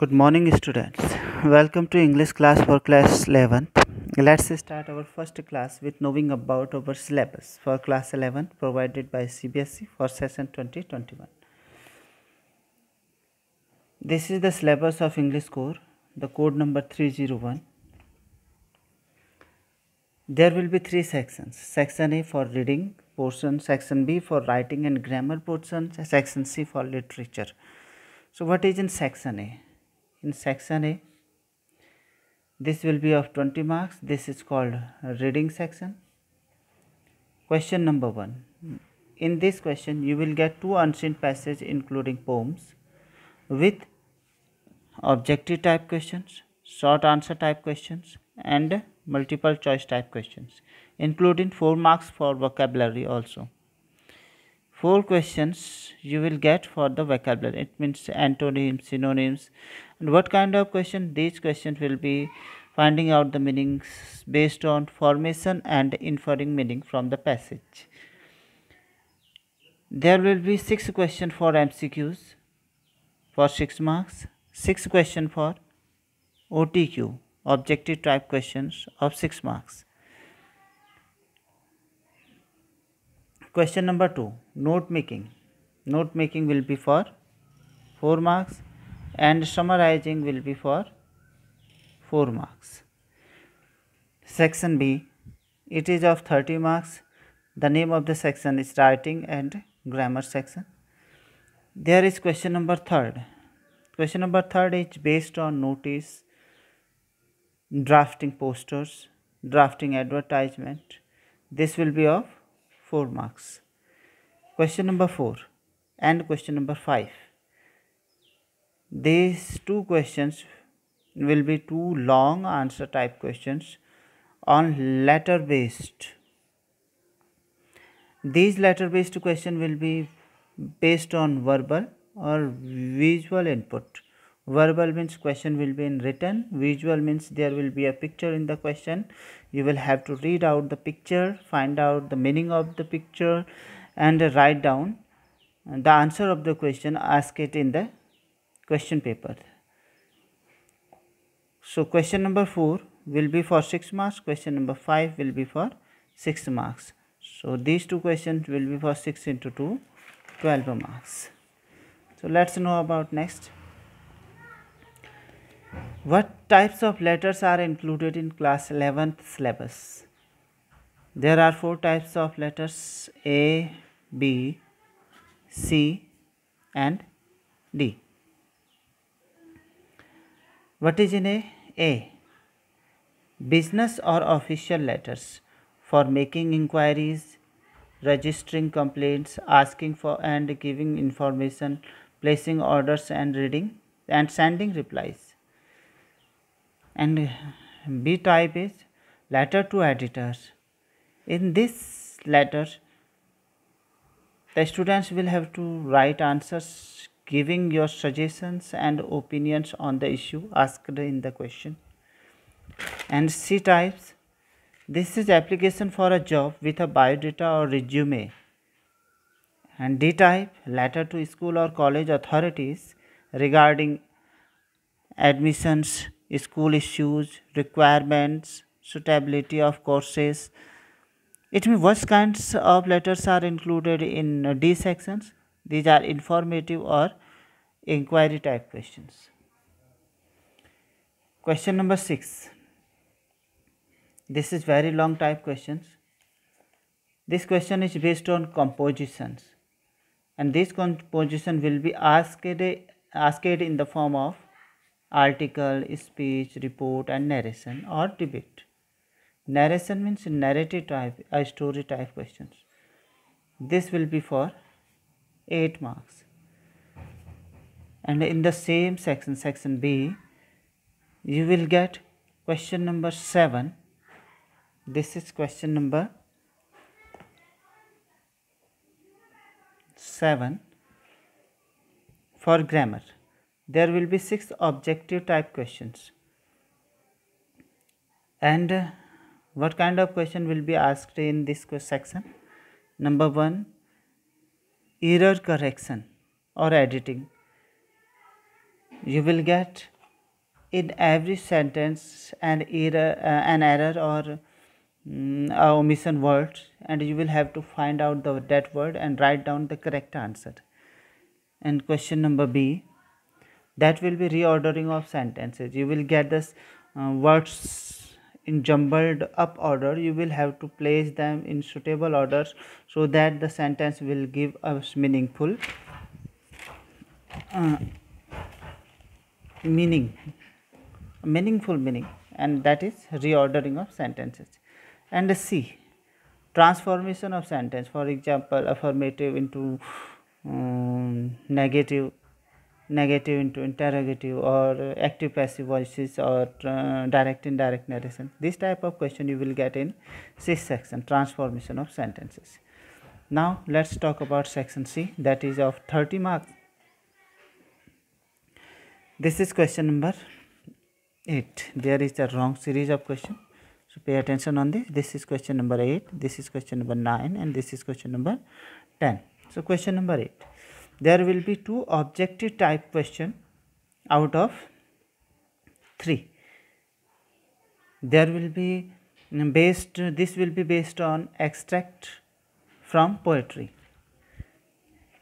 good morning students welcome to english class for class 11th let's start our first class with knowing about our syllabus for class 11 provided by cbsc for session 2021 this is the syllabus of english core the code number 301 there will be three sections section a for reading portion section b for writing and grammar portion section c for literature so what is in section a in section A. This will be of 20 marks. This is called reading section. Question number 1. In this question, you will get two unseen passages including poems with objective type questions, short answer type questions and multiple choice type questions including 4 marks for vocabulary also four questions you will get for the vocabulary it means antonyms synonyms and what kind of question these questions will be finding out the meanings based on formation and inferring meaning from the passage there will be six questions for mcqs for six marks six question for otq objective type questions of six marks question number two note making note making will be for 4 marks and summarizing will be for 4 marks section b it is of 30 marks the name of the section is writing and grammar section there is question number 3 question number 3 is based on notice drafting posters drafting advertisement this will be of 4 marks Question number 4 and question number 5. These two questions will be two long answer type questions on letter based. These letter based question will be based on verbal or visual input. Verbal means question will be in written. Visual means there will be a picture in the question. You will have to read out the picture, find out the meaning of the picture and write down the answer of the question ask it in the question paper so question number 4 will be for 6 marks question number 5 will be for 6 marks so these two questions will be for 6 into 2 12 marks so let's know about next what types of letters are included in class 11th syllabus there are four types of letters a B, C and D. What is in A? A. Business or official letters for making inquiries, registering complaints, asking for and giving information, placing orders and reading and sending replies. And B type is letter to editors. In this letter, the students will have to write answers giving your suggestions and opinions on the issue asked in the question. And C types. This is application for a job with a biodata or resume. And D type letter to school or college authorities regarding admissions, school issues, requirements, suitability of courses, it means what kinds of letters are included in uh, D sections? These are informative or inquiry type questions. Question number 6. This is very long type questions. This question is based on compositions and this composition will be asked, asked in the form of article, speech, report and narration or debate narration means narrative type a uh, story type questions this will be for 8 marks and in the same section section b you will get question number 7 this is question number 7 for grammar there will be six objective type questions and uh, what kind of question will be asked in this section number 1 error correction or editing you will get in every sentence an error uh, an error or um, omission word and you will have to find out the that word and write down the correct answer and question number b that will be reordering of sentences you will get this uh, words in jumbled up order you will have to place them in suitable orders so that the sentence will give us meaningful uh, meaning meaningful meaning and that is reordering of sentences and c transformation of sentence for example affirmative into um, negative negative into interrogative or active passive voices or uh, direct indirect narration this type of question you will get in this section transformation of sentences now let's talk about section c that is of 30 marks this is question number 8 there is the wrong series of question so pay attention on this this is question number 8 this is question number 9 and this is question number 10 so question number 8 there will be two objective type question out of three there will be mm, based this will be based on extract from poetry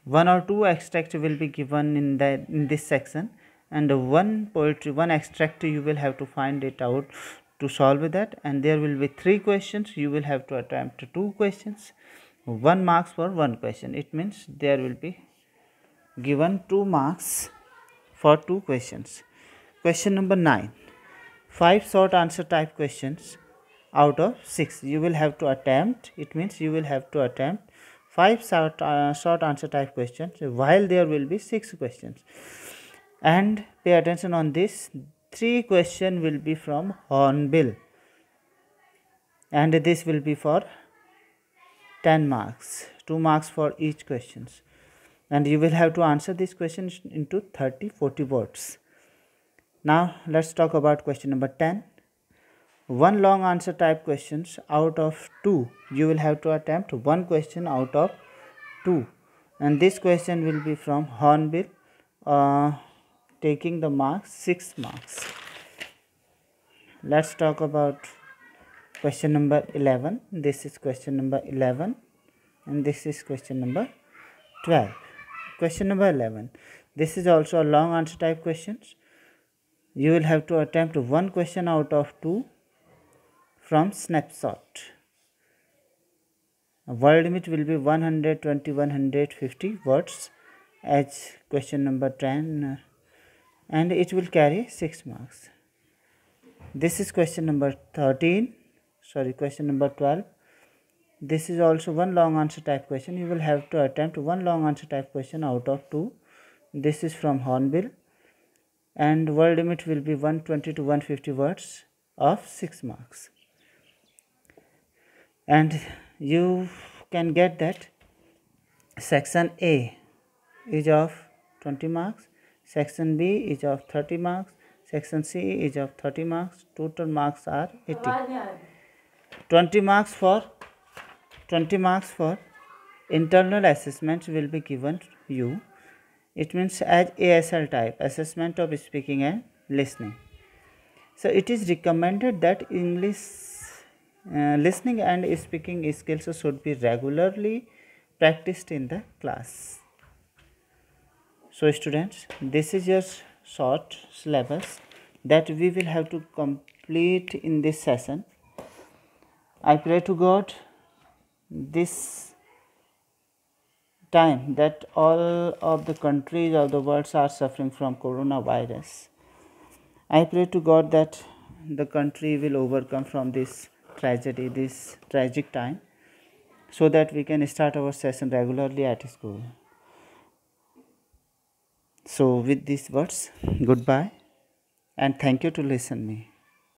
one or two extract will be given in the in this section and one poetry one extract you will have to find it out to solve that and there will be three questions you will have to attempt two questions one marks for one question it means there will be given 2 marks for 2 questions. Question number 9. 5 short answer type questions out of 6. You will have to attempt. It means you will have to attempt 5 short, uh, short answer type questions while there will be 6 questions. And pay attention on this. 3 question will be from Hornbill. And this will be for 10 marks. 2 marks for each questions and you will have to answer this question into 30 40 words now let's talk about question number 10 one long answer type questions out of two you will have to attempt one question out of two and this question will be from hornbill uh, taking the marks six marks let's talk about question number 11 this is question number 11 and this is question number 12 Question number 11. This is also a long answer type questions. You will have to attempt one question out of two from snapshot. Word limit will be 120 150 words as question number 10 and it will carry 6 marks. This is question number 13 sorry question number 12 this is also one long answer type question you will have to attempt one long answer type question out of two this is from hornbill and word limit will be 120 to 150 words of 6 marks and you can get that section a is of 20 marks section b is of 30 marks section c is of 30 marks total marks are 80 20 marks for 20 marks for internal assessment will be given to you. It means as ASL type, assessment of speaking and listening. So it is recommended that English uh, listening and speaking skills should be regularly practiced in the class. So students, this is your short syllabus that we will have to complete in this session. I pray to God this time that all of the countries of the world are suffering from coronavirus. I pray to God that the country will overcome from this tragedy, this tragic time, so that we can start our session regularly at school. So with these words, goodbye and thank you to listen me.